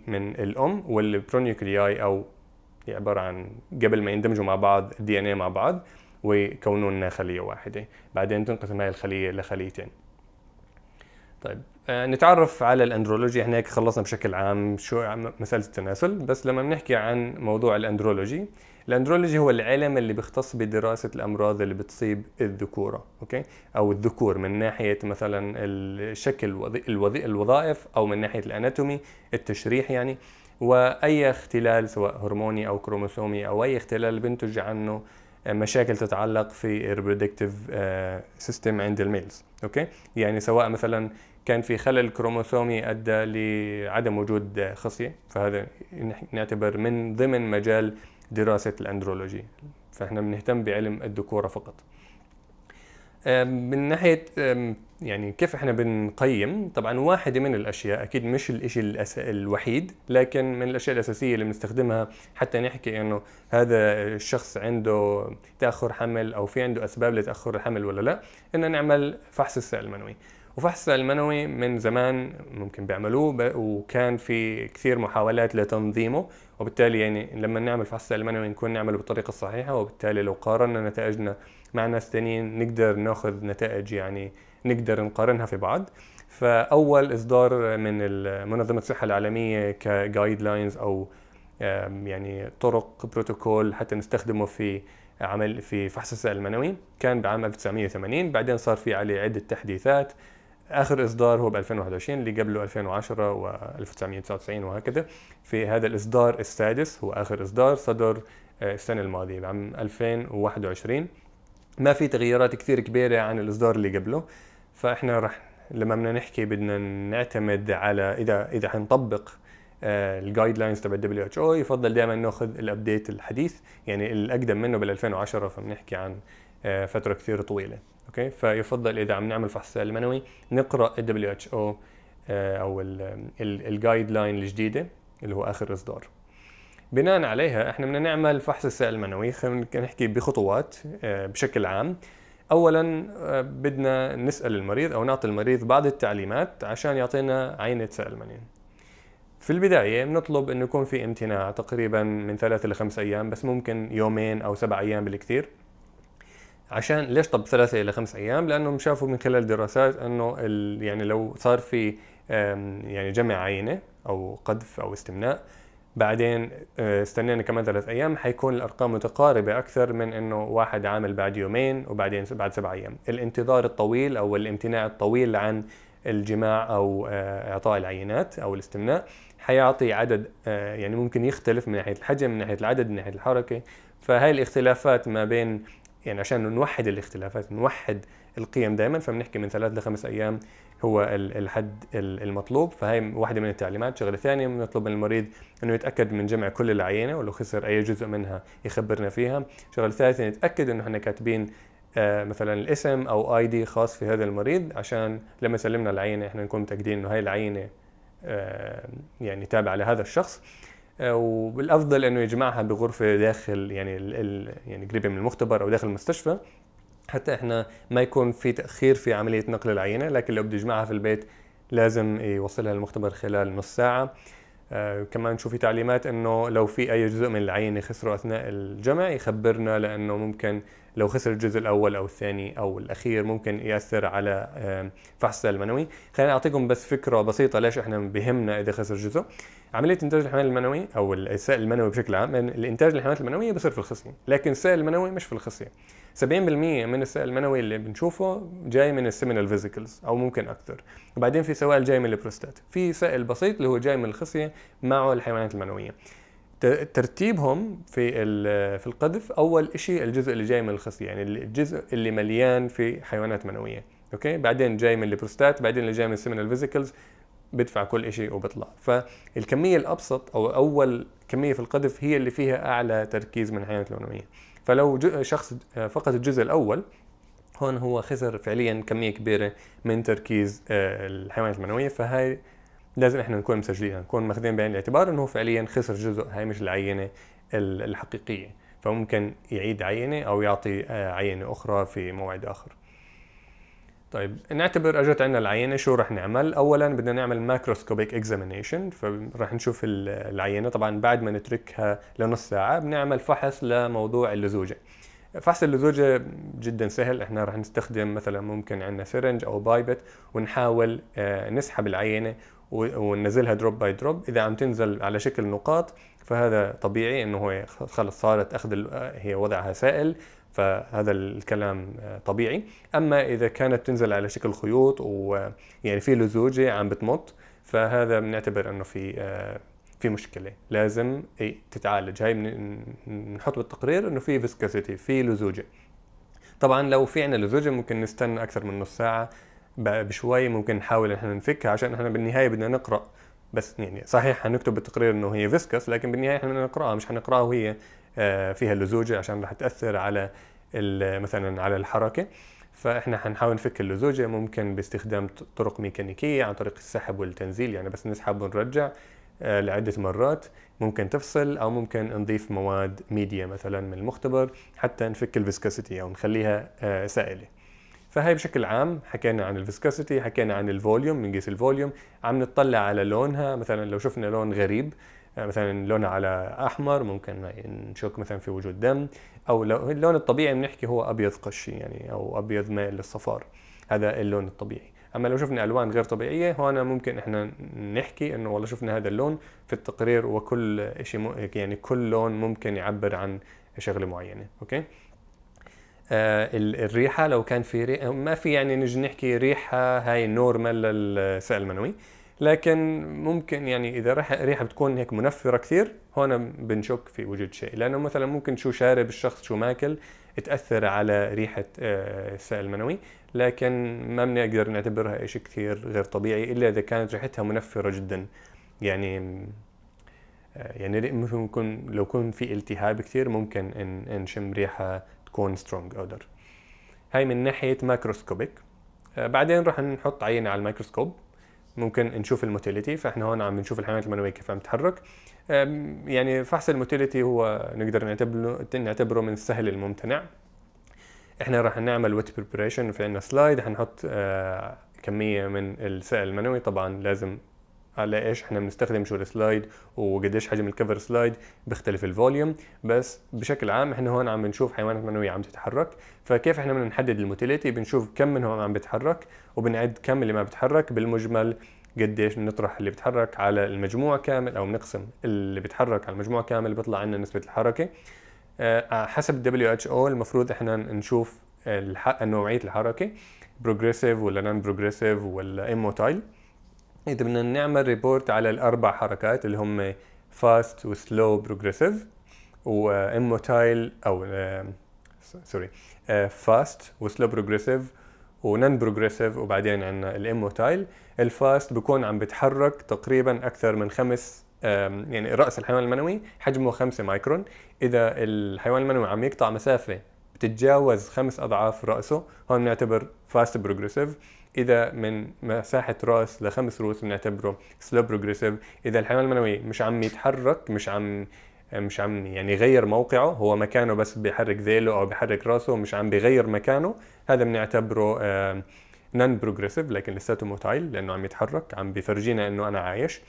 من الام والبرونيوكلياي او هي عباره عن قبل ما يندمجوا مع بعض الدي ان اي مع بعض ويكونون خليه واحده بعدين تنقسم هاي الخليه لخليتين طيب آه، نتعرف على الاندرولوجي احنا هيك خلصنا بشكل عام شو مساله التناسل بس لما بنحكي عن موضوع الاندرولوجي الاندرولوجي هو العلم اللي بيختص بدراسه الامراض اللي بتصيب الذكوره اوكي او الذكور من ناحيه مثلا الشكل الوظي... الوظائف او من ناحيه الاناتومي التشريح يعني واي اختلال سواء هرموني او كروموسومي او اي اختلال بينتج عنه آه، مشاكل تتعلق في الريبرودكتيف آه، سيستم عند الميلز اوكي يعني سواء مثلا كان في خلل كروموسومي ادى لعدم وجود خصيه فهذا نعتبر من ضمن مجال دراسه الاندرولوجي فاحنا بنهتم بعلم الذكوره فقط من ناحيه يعني كيف احنا بنقيم طبعا واحده من الاشياء اكيد مش الشيء الوحيد لكن من الاشياء الاساسيه اللي بنستخدمها حتى نحكي انه هذا الشخص عنده تاخر حمل او في عنده اسباب لتاخر الحمل ولا لا ان نعمل فحص السائل المنوي وفحص المنوي من زمان ممكن بيعملوه وكان في كثير محاولات لتنظيمه وبالتالي يعني لما نعمل فحص المنوي نكون نعمله بالطريقة الصحيحة وبالتالي لو قارنا نتائجنا مع ناس ثانيين نقدر ناخذ نتائج يعني نقدر نقارنها في بعض فأول إصدار من منظمة الصحة العالمية كجايد لاينز أو يعني طرق بروتوكول حتى نستخدمه في عمل في فحص السائل المنوي كان بعام 1980 بعدين صار في عليه عدة تحديثات اخر اصدار هو ب 2021 اللي قبله 2010 و 1999 وهكذا في هذا الاصدار السادس هو اخر اصدار صدر آه، السنه الماضيه بعام 2021 ما في تغييرات كثير كبيره عن الاصدار اللي قبله فاحنا رح لما بدنا نحكي بدنا نعتمد على اذا اذا حنطبق آه، الجايد لاينز تبع الدبليو اتش او يفضل دائما ناخذ الابديت الحديث يعني الاقدم منه بال 2010 فبنحكي عن آه، فتره كثير طويله اوكي فيفضل اذا عم نعمل فحص سائل منوي نقرا الدبليو اتش او آه، او الجايد لاين الجديده اللي هو اخر اصدار بناء عليها احنا بدنا نعمل فحص السائل المنوي خلينا نحكي بخطوات آه، بشكل عام اولا بدنا نسال المريض او نعطي المريض بعض التعليمات عشان يعطينا عينه سائل منوي في البداية بنطلب انه يكون في امتناع تقريبا من ثلاثة لخمس ايام بس ممكن يومين او سبع ايام بالكثير عشان ليش طب ثلاثة إلى خمس أيام؟ لأنهم شافوا من خلال دراسات أنه يعني لو صار في يعني جمع عينة أو قذف أو استمناء بعدين آه، استنينا كمان ثلاث ايام حيكون الارقام متقاربه اكثر من انه واحد عامل بعد يومين وبعدين بعد سبع ايام الانتظار الطويل او الامتناع الطويل عن الجماع او آه، اعطاء العينات او الاستمناء حيعطي عدد آه، يعني ممكن يختلف من ناحيه الحجم من ناحيه العدد من ناحيه الحركه فهي الاختلافات ما بين يعني عشان نوحد الاختلافات نوحد القيم دائما فبنحكي من ثلاث لخمس ايام هو الحد المطلوب فهي واحده من التعليمات شغله ثانيه بنطلب من المريض انه يتاكد من جمع كل العينه ولو خسر اي جزء منها يخبرنا فيها شغله ثالثه نتاكد انه احنا كاتبين آه، مثلا الاسم او اي دي خاص في هذا المريض عشان لما يسلمنا العينه احنا نكون متاكدين انه هاي العينه آه، يعني تابعه لهذا الشخص آه، وبالافضل انه يجمعها بغرفه داخل يعني الـ الـ يعني قريبه من المختبر او داخل المستشفى حتى احنا ما يكون في تاخير في عمليه نقل العينه لكن لو بده يجمعها في البيت لازم يوصلها للمختبر خلال نص ساعه آه، كمان شوفي في تعليمات انه لو في اي جزء من العينه خسره اثناء الجمع يخبرنا لانه ممكن لو خسر الجزء الاول او الثاني او الاخير ممكن ياثر على آه، فحص المنوي خلينا اعطيكم بس فكره بسيطه ليش احنا بهمنا اذا خسر جزء عمليه انتاج الحمل المنوي او السائل المنوي بشكل عام الانتاج للحمل المنويه بصير في الخصيه لكن السائل المنوي مش في الخصيه 70% من السائل المنوي اللي بنشوفه جاي من السيمينال فيزيكلز او ممكن اكثر وبعدين في سوائل جاي من البروستات في سائل بسيط اللي هو جاي من الخصيه معه الحيوانات المنويه ترتيبهم في في القذف اول شيء الجزء اللي جاي من الخصيه يعني الجزء اللي مليان في حيوانات منويه اوكي بعدين جاي من البروستات بعدين اللي جاي من السيمينال فيزيكلز بدفع كل شيء وبطلع فالكميه الابسط او اول كميه في القذف هي اللي فيها اعلى تركيز من الحيوانات المنويه فلو شخص آه، فقد الجزء الاول هون هو خسر فعليا كميه كبيره من تركيز آه، الحيوانات المنويه فهاي لازم احنا نكون مسجلينها نكون ماخذين بعين الاعتبار انه فعليا خسر جزء هاي مش العينه الحقيقيه فممكن يعيد عينه او يعطي آه، عينه اخرى في موعد اخر طيب نعتبر اجت عندنا العينه شو رح نعمل اولا بدنا نعمل ماكروسكوبيك اكزامينيشن فرح نشوف العينه طبعا بعد ما نتركها لنص ساعه بنعمل فحص لموضوع اللزوجه فحص اللزوجه جدا سهل احنا رح نستخدم مثلا ممكن عندنا سرنج او بايبت ونحاول آه، نسحب العينه وننزلها دروب باي دروب اذا عم تنزل على شكل نقاط فهذا طبيعي انه هي خلص صارت اخذ آه، هي وضعها سائل فهذا الكلام طبيعي اما اذا كانت تنزل على شكل خيوط ويعني في لزوجه عم بتمط فهذا بنعتبر انه في آه، في مشكله لازم تتعالج هاي بنحط بالتقرير انه في فيسكاسيتي في لزوجه طبعا لو في عندنا لزوجه ممكن نستنى اكثر من نص ساعه بشوي ممكن نحاول احنا نفكها عشان احنا بالنهايه بدنا نقرا بس يعني صحيح حنكتب بالتقرير انه هي فيسكس لكن بالنهايه احنا بدنا نقراها مش حنقراها وهي آه، فيها اللزوجه عشان رح تاثر على مثلا على الحركه فاحنا حنحاول نفك اللزوجه ممكن باستخدام طرق ميكانيكيه عن طريق السحب والتنزيل يعني بس نسحب ونرجع آه، لعدة مرات ممكن تفصل أو ممكن نضيف مواد ميديا مثلا من المختبر حتى نفك الفيسكاسيتي أو نخليها آه، سائلة فهي بشكل عام حكينا عن الفيسكاسيتي حكينا عن الفوليوم بنقيس الفوليوم عم نطلع على لونها مثلا لو شفنا لون غريب يعني مثلا لونها على احمر ممكن نشك مثلا في وجود دم او لو اللون الطبيعي بنحكي هو ابيض قشي يعني او ابيض مائل للصفار هذا اللون الطبيعي اما لو شفنا الوان غير طبيعيه هون ممكن احنا نحكي انه والله شفنا هذا اللون في التقرير وكل شيء يعني كل لون ممكن يعبر عن شغله معينه اوكي آه الريحه لو كان في ريحة ما في يعني نجي نحكي ريحه هاي نورمال للسائل المنوي لكن ممكن يعني اذا رح ريحه بتكون هيك منفره كثير هون بنشك في وجود شيء لانه مثلا ممكن شو شارب الشخص شو ماكل تاثر على ريحه آه، السائل المنوي لكن ما بنقدر نعتبرها شيء كثير غير طبيعي الا اذا كانت ريحتها منفره جدا يعني آه، يعني ممكن يكون لو يكون في التهاب كثير ممكن ان نشم ريحه تكون سترونج اودر هاي من ناحيه ماكروسكوبيك آه، بعدين راح نحط عينه على الميكروسكوب ممكن نشوف الموتيليتي فاحنا هون عم نشوف الحيوانات المنويه كيف عم تتحرك يعني فحص الموتيليتي هو نقدر نعتبره نعتبره من السهل الممتنع احنا راح نعمل ويت بريبريشن في عندنا سلايد حنحط آه، كميه من السائل المنوي طبعا لازم على ايش احنا بنستخدم شو السلايد وقديش حجم الكفر سلايد بيختلف الفوليوم بس بشكل عام احنا هون عم بنشوف حيوانات منويه عم تتحرك فكيف احنا بدنا نحدد الموتيليتي بنشوف كم منهم عم بتحرك وبنعد كم اللي ما بتحرك بالمجمل قديش بنطرح اللي بتحرك على المجموع كامل او بنقسم اللي بتحرك على المجموع كامل بيطلع عندنا نسبه الحركه آه، آه، حسب الدبليو اتش او المفروض احنا نشوف نوعيه الحركه بروجريسيف ولا نون بروجريسيف ولا اموتايل اذا بدنا نعمل ريبورت على الاربع حركات اللي هم فاست وسلو بروجريسيف واموتايل او سوري فاست وسلو بروجريسيف ونن بروجريسيف وبعدين عندنا الاموتايل الفاست بكون عم بتحرك تقريبا اكثر من خمس يعني راس الحيوان المنوي حجمه 5 مايكرون اذا الحيوان المنوي عم يقطع مسافه بتتجاوز خمس اضعاف راسه هون بنعتبر فاست بروجريسيف اذا من مساحه راس لخمس رؤوس بنعتبره سلو بروجريسيف اذا الحيوان المنوي مش عم يتحرك مش عم مش عم يعني يغير موقعه هو مكانه بس بيحرك ذيله او بيحرك راسه مش عم بيغير مكانه هذا بنعتبره نون بروجريسيف لكن لساته موتايل لانه عم يتحرك عم بفرجينا انه انا عايش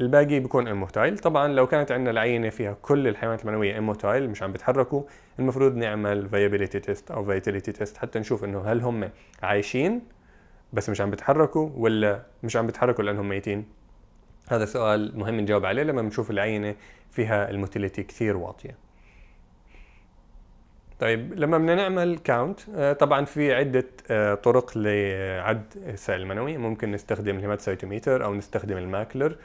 الباقي بيكون اموتايل طبعا لو كانت عندنا العينه فيها كل الحيوانات المنويه اموتايل مش عم بيتحركوا المفروض نعمل فيابيليتي تيست او فيتاليتي تيست حتى نشوف انه هل هم عايشين بس مش عم بتحركوا ولا مش عم بتحركوا لانهم ميتين هذا سؤال مهم نجاوب عليه لما بنشوف العينه فيها الموتيليتي كثير واطيه طيب لما بدنا نعمل كاونت آه، طبعا في عده آه، طرق لعد السائل المنوي ممكن نستخدم الهيماتوسايتوميتر او نستخدم الماكلر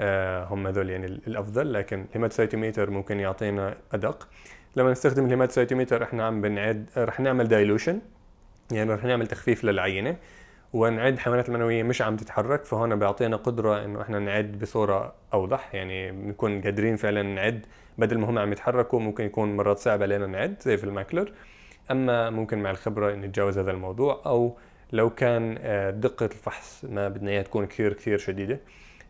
آه، هم هذول يعني الافضل لكن الهيماتوسايتوميتر ممكن يعطينا ادق لما نستخدم الهيماتوسايتوميتر احنا عم بنعد رح نعمل دايلوشن يعني رح نعمل تخفيف للعينه ونعد حيوانات المنويه مش عم تتحرك فهون بيعطينا قدره انه احنا نعد بصوره اوضح يعني بنكون قادرين فعلا نعد بدل ما هم عم يتحركوا ممكن يكون مرات صعب علينا نعد زي في الماكلر اما ممكن مع الخبره نتجاوز هذا الموضوع او لو كان آه، دقه الفحص ما بدنا اياها تكون كثير كثير شديده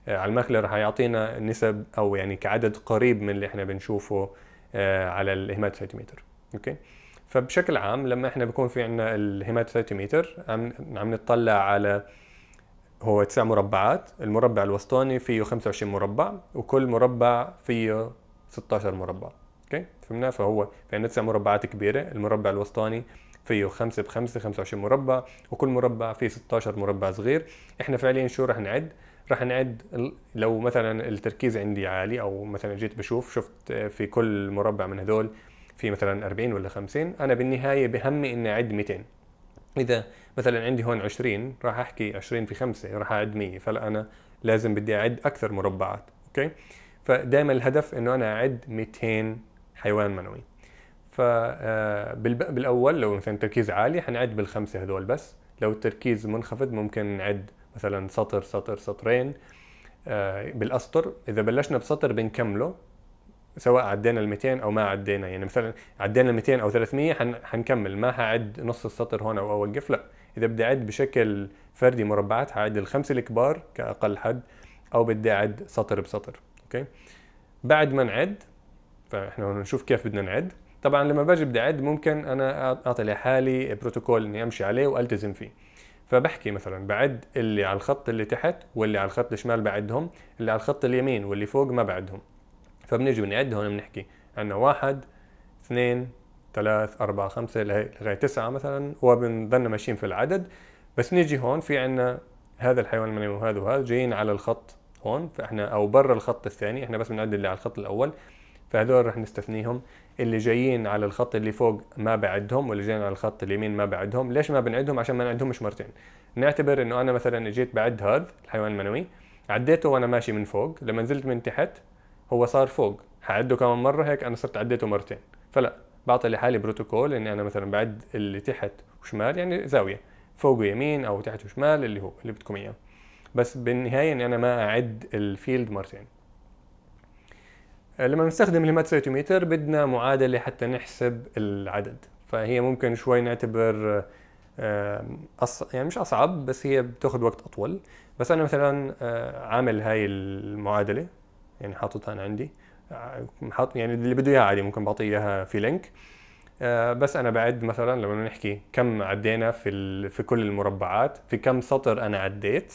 آه، على الماكلر حيعطينا نسب او يعني كعدد قريب من اللي احنا بنشوفه آه، على الهيماتوسيتوميتر اوكي فبشكل عام لما احنا بكون في عندنا الهيماتوسايتوميتر عم عم نطلع على هو تسع مربعات المربع الوسطاني فيه 25 مربع وكل مربع فيه 16 مربع اوكي فهمنا فهو في عندنا تسع مربعات كبيره المربع الوسطاني فيه 5 ب 5 25 مربع وكل مربع فيه 16 مربع صغير احنا فعليا شو رح نعد رح نعد لو مثلا التركيز عندي عالي او مثلا جيت بشوف شفت في كل مربع من هذول في مثلا 40 ولا 50 انا بالنهايه بهمي اني اعد 200 اذا مثلا عندي هون 20 راح احكي 20 في 5 راح اعد 100 فلا انا لازم بدي اعد اكثر مربعات اوكي فدائما الهدف انه انا اعد 200 حيوان منوي فبالاول آه، لو مثلا التركيز عالي حنعد بالخمسه هذول بس لو التركيز منخفض ممكن نعد مثلا سطر سطر سطرين آه، بالاسطر اذا بلشنا بسطر بنكمله سواء عدينا ال 200 او ما عدينا يعني مثلا عدينا ال 200 او 300 حن حنكمل ما هعد نص السطر هون او اوقف لا اذا بدي اعد بشكل فردي مربعات هعد الخمسه الكبار كاقل حد او بدي اعد سطر بسطر اوكي بعد ما نعد فاحنا هون نشوف كيف بدنا نعد طبعا لما باجي بدي اعد ممكن انا اعطي لحالي بروتوكول اني امشي عليه والتزم فيه فبحكي مثلا بعد اللي على الخط اللي تحت واللي على الخط الشمال بعدهم اللي على الخط اليمين واللي فوق ما بعدهم فبنيجي بنعد هون بنحكي عندنا واحد اثنين ثلاث أربعة خمسة لغاية تسعة مثلا وبنضلنا ماشيين في العدد بس نيجي هون في عندنا هذا الحيوان المنوي وهذا وهذا جايين على الخط هون فاحنا او برا الخط الثاني احنا بس بنعد اللي على الخط الاول فهذول رح نستثنيهم اللي جايين على الخط اللي فوق ما بعدهم واللي جايين على الخط اليمين ما بعدهم ليش ما بنعدهم عشان ما نعدهمش مرتين نعتبر انه انا مثلا اجيت بعد هذا الحيوان المنوي عديته وانا ماشي من فوق لما نزلت من تحت هو صار فوق حعده كمان مره هيك انا صرت عديته مرتين فلا بعطي لحالي بروتوكول اني انا مثلا بعد اللي تحت وشمال يعني زاويه فوق ويمين او تحت وشمال اللي هو اللي بدكم اياه بس بالنهايه اني انا ما اعد الفيلد مرتين لما بنستخدم الهيماتسيتوميتر بدنا معادله حتى نحسب العدد فهي ممكن شوي نعتبر أص... يعني مش اصعب بس هي بتاخذ وقت اطول بس انا مثلا آه، عامل هاي المعادله يعني حاططها انا عندي آه، حاط يعني اللي بده اياها عادي ممكن بعطيه اياها في لينك آه، بس انا بعد مثلا لو نحكي كم عدينا في ال... في كل المربعات في كم سطر انا عديت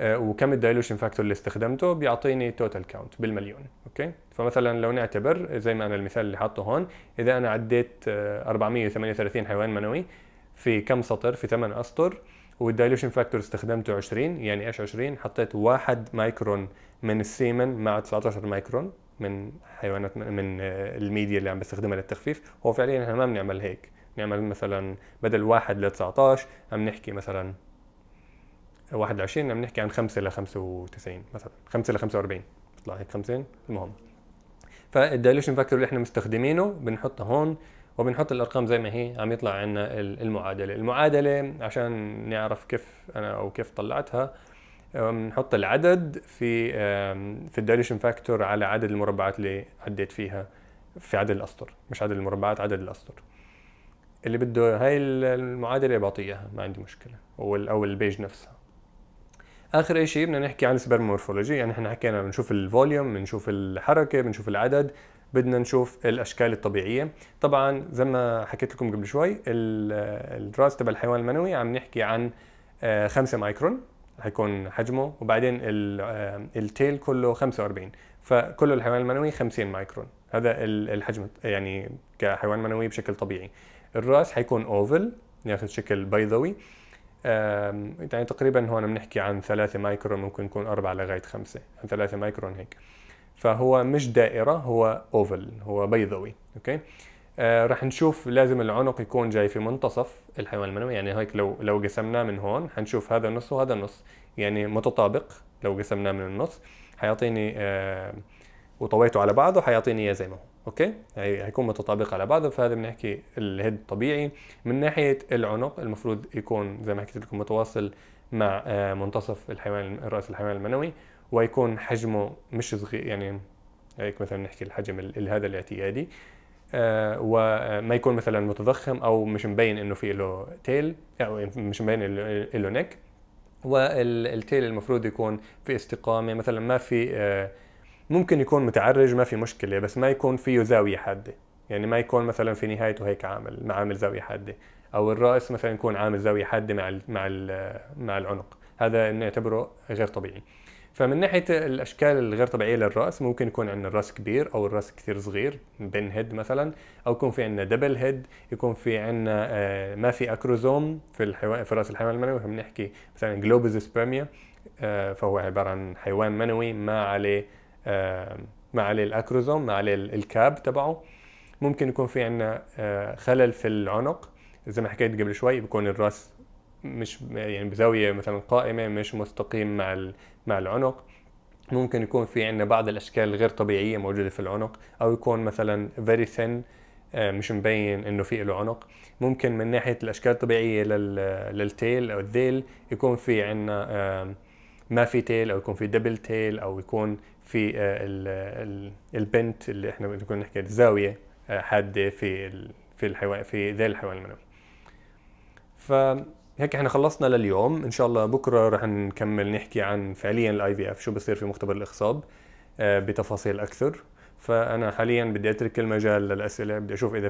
آه، وكم الدايلوشن فاكتور اللي استخدمته بيعطيني توتال كاونت بالمليون اوكي فمثلا لو نعتبر زي ما انا المثال اللي حاطه هون اذا انا عديت 438 حيوان منوي في كم سطر في 8 اسطر والدايلوشن فاكتور استخدمته 20 يعني ايش 20 حطيت 1 مايكرون من السيمن مع 19 مايكرون من حيوانات من آه، الميديا اللي عم بستخدمها للتخفيف هو فعليا احنا ما بنعمل هيك بنعمل مثلا بدل 1 ل 19 عم نحكي مثلا 21 عم نحكي عن 5 ل 95 مثلا 5 ل 45 بيطلع هيك 50 المهم فالدايلوشن فاكتور اللي احنا مستخدمينه بنحطه هون وبنحط الارقام زي ما هي عم يطلع عنا المعادله المعادله عشان نعرف كيف انا او كيف طلعتها بنحط العدد في في الدايليشن فاكتور على عدد المربعات اللي عديت فيها في عدد الاسطر مش عدد المربعات عدد الاسطر اللي بده هاي المعادله بعطيه ما عندي مشكله او البيج نفسها اخر شيء بدنا نحكي عن مورفولوجي يعني احنا حكينا بنشوف الفوليوم بنشوف الحركه بنشوف العدد بدنا نشوف الاشكال الطبيعيه طبعا زي ما حكيت لكم قبل شوي الدراسه تبع الحيوان المنوي عم نحكي عن 5 آه، مايكرون حيكون حجمه وبعدين التيل آه، كله 45 فكل الحيوان المنوي 50 مايكرون هذا الحجم يعني كحيوان منوي بشكل طبيعي الراس حيكون اوفل ياخذ شكل بيضوي يعني تقريبا هون بنحكي عن ثلاثة مايكرون ممكن يكون أربعة لغايه خمسة عن ثلاثة مايكرون هيك فهو مش دائره هو اوفل هو بيضوي اوكي آه رح نشوف لازم العنق يكون جاي في منتصف الحيوان المنوي يعني هيك لو لو قسمناه من هون حنشوف هذا النص وهذا النص يعني متطابق لو قسمناه من النص حيعطيني آه وطويته على بعضه حيعطيني اياه زي ما هو اوكي هيكون متطابق على بعضه فهذا بنحكي الهيد الطبيعي من ناحيه العنق المفروض يكون زي ما حكيت لكم متواصل مع آه، منتصف الحيوان راس الحيوان المنوي ويكون حجمه مش صغير يعني هيك مثلا نحكي الحجم هذا الاعتيادي آه، وما آه، يكون مثلا متضخم او مش مبين انه في له تيل او مش مبين له نك والتيل المفروض يكون في استقامه مثلا ما في ممكن يكون متعرج ما في مشكله بس ما يكون فيه زاويه حاده يعني ما يكون مثلا في نهايته هيك عامل ما عامل زاويه حاده او الراس مثلا يكون عامل زاويه حاده مع الـ مع الـ مع العنق هذا نعتبره غير طبيعي فمن ناحيه الاشكال الغير طبيعيه للراس ممكن يكون عندنا الراس كبير او الراس كثير صغير بن هيد مثلا او يكون في عندنا دبل هيد يكون في عندنا آه، ما في اكروزوم في الحيوان في راس الحيوان المنوي بنحكي مثلا جلوبز سبيرميا آه، فهو عباره عن حيوان منوي ما عليه آه، ما عليه الاكروزوم ما عليه الكاب تبعه ممكن يكون في عندنا آه، خلل في العنق زي ما حكيت قبل شوي بيكون الراس مش يعني بزاويه مثلا قائمه مش مستقيم مع مع العنق ممكن يكون في عندنا بعض الاشكال الغير طبيعيه موجوده في العنق او يكون مثلا فيري ثن آه، مش مبين انه في له عنق ممكن من ناحيه الاشكال الطبيعيه للتيل او الذيل يكون في عندنا ما في تيل او يكون في دبل تيل او يكون في آه، البنت اللي احنا كنا نحكي زاويه آه، حاده في في الحيوان في ذيل الحيوان المنوي فهيك احنا خلصنا لليوم ان شاء الله بكره رح نكمل نحكي عن فعليا الاي في اف شو بصير في مختبر الاخصاب آه، بتفاصيل اكثر فانا حاليا بدي اترك المجال للاسئله بدي اشوف اذا